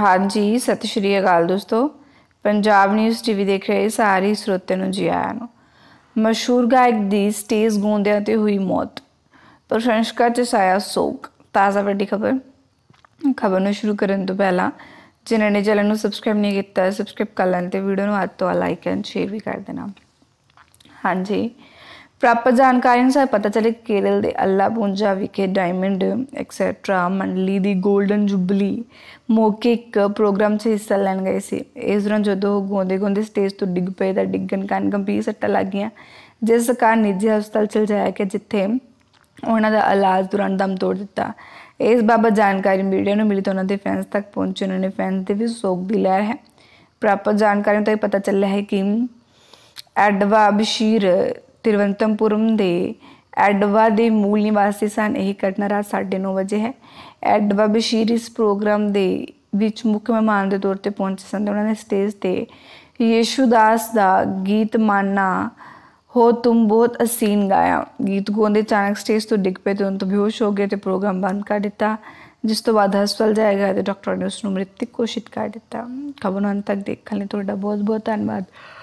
ਹਾਂਜੀ ਸਤਿ ਸ਼੍ਰੀ ਅਕਾਲ ਦੋਸਤੋ ਪੰਜਾਬ ਨਿਊਜ਼ ਟੀਵੀ ਦੇਖ ਰਹੇ ਸਾਰੇ ਸਰੋਤਿਆਂ ਨੂੰ ਜੀ ਆਇਆਂ ਨੂੰ ਮਸ਼ਹੂਰ ਗਾਇਕ ਦੀ ਸਟੇਜ ਗੁੰਦਿਆਂ ਤੇ ਹੋਈ ਮੌਤ ਪ੍ਰਸ਼ੰਸਕਾਂ 'ਚ ਸਾਇਆ ਸੋਗ ਤਾਜ਼ਾ ਵੱਡੀ ਖਬਰ ਖਬਰ ਨੂੰ ਸ਼ੁਰੂ ਕਰਨ ਤੋਂ ਪਹਿਲਾਂ ਜਿਨ੍ਹਾਂ ਨੇ ਚੈਨਲ ਨੂੰ ਸਬਸਕ੍ਰਾਈਬ ਨਹੀਂ ਕੀਤਾ ਸਬਸਕ੍ਰਾਈਬ ਕਰ ਲੈਣ ਤੇ ਵੀਡੀਓ ਨੂੰ ਹੱਥ ਤੋਂ ਲਾਈਕ ਐਂਡ ਸ਼ੇਅਰ ਵੀ ਕਰ ਦੇਣਾ ਹਾਂਜੀ ਪ੍ਰਾਪਤ ਜਾਣਕਾਰੀ ਅਨੁਸਾਰ ਪਤਾ ਚੱਲੇ ਕੇਰਲ ਦੇ ਅੱਲਾ ਅੱਲਾਪੂੰਜਾ ਵਿਖੇ ਡਾਇਮੰਡ ਐਕਸੈਟਰਾ ਮੰਡਲੀ ਦੀ 골ਡਨ ਜੁਬਲੀ ਮੌਕੇ ਇੱਕ ਪ੍ਰੋਗਰਾਮ 'ਚ ਹਿੱਸਾ ਲੈਣ ਗਏ ਸੀ ਇਸ ਦੌਰਾਨ ਜਦੋਂ ਉਹ ਗੋਂਦੇ ਗੋਂਦੇ ਸਟੇਜ ਤੋਂ ਡਿੱਗ ਪਏ ਤਾਂ ਡਿੱਗਣ ਕਾਰਨ ਗੰਭੀਰ ਸੱਟਾਂ ਗਈਆਂ ਜਿਸ ਕਾਰਨ ਨਿੱਜੀ ਹਸਪਤਾਲ ਚਲ ਜਾਇਆ ਕਿ ਜਿੱਥੇ ਉਹਨਾਂ ਦਾ ਇਲਾਜ ਦੌਰਾਨ ਦਮ ਤੋੜ ਦਿੱਤਾ ਇਸ ਬਾਬਤ ਜਾਣਕਾਰੀ ਮੀਡੀਆ ਨੂੰ ਮਿਲੀ ਤਾਂ ਉਹਨਾਂ ਦੇ ਫੈਨਸ ਤੱਕ ਪਹੁੰਚੀ ਉਹਨਾਂ ਨੇ ਫੈਨਸ ਤੇ ਵੀ ਸੋਗ ਦੀ ਲਹਿਰ ਹੈ ਪ੍ਰਾਪਤ ਜਾਣਕਾਰੀ ਤੋਂ ਇਹ ਪਤਾ ਚੱਲਿਆ ਹੈ ਕਿ ਐਡਵਾ ਬਸ਼ੀਰ ਤਿਰਵੰਤਮਪੁਰਮ ਦੇ ਐਡਵਾ ਦੇ ਮੂਲ ਨਿਵਾਸੀ ਸਨ ਇਹ ਘਟਨਾ ਰਾਤ 9:30 ਵਜੇ ਹੈ ਐਡਵਾ ਬਸ਼ੀਰ ਇਸ ਪ੍ਰੋਗਰਾਮ ਦੇ ਵਿੱਚ ਮੁੱਖ ਮਹਿਮਾਨ ਦੇ ਤੌਰ ਤੇ ਪਹੁੰਚੇ ਸਨ ਉਹਨਾਂ ਨੇ ਸਟੇਜ ਤੇ ਯੇਸ਼ੂਦਾਸ ਦਾ ਗੀਤ ਮਾਨਾ ਹੋ ਤੁਮ ਬਹੁਤ ਅਸੀਨ ਗਾਇਆ ਗੀਤ ਗੋਂਦੇ ਚਾਨਕ ਸਟੇਜ ਤੋਂ ਡਿੱਗ ਪਏ ਤੇ ਉਹਨਾਂ ਤੋਂ ਬੇਹੋਸ਼ ਹੋ ਗਏ ਤੇ ਪ੍ਰੋਗਰਾਮ ਬੰਦ ਕਰ ਦਿੱਤਾ ਜਿਸ ਤੋਂ ਬਾਅਦ ਹਸਪਤਾਲ ਜਾਏਗਾ ਤੇ ਡਾਕਟਰ ਨੇ ਉਸ ਨੂੰ ਮ੍ਰਿਤਕ ਘੋਸ਼ਿਤ ਕਰ ਦਿੱਤਾ ਖਬਰਾਂ ਅੰਤ ਤੱਕ ਦੇਖਣ ਲਈ ਤੁਹਾਡਾ ਬਹੁਤ ਬਹੁਤ ਧੰਨਵਾਦ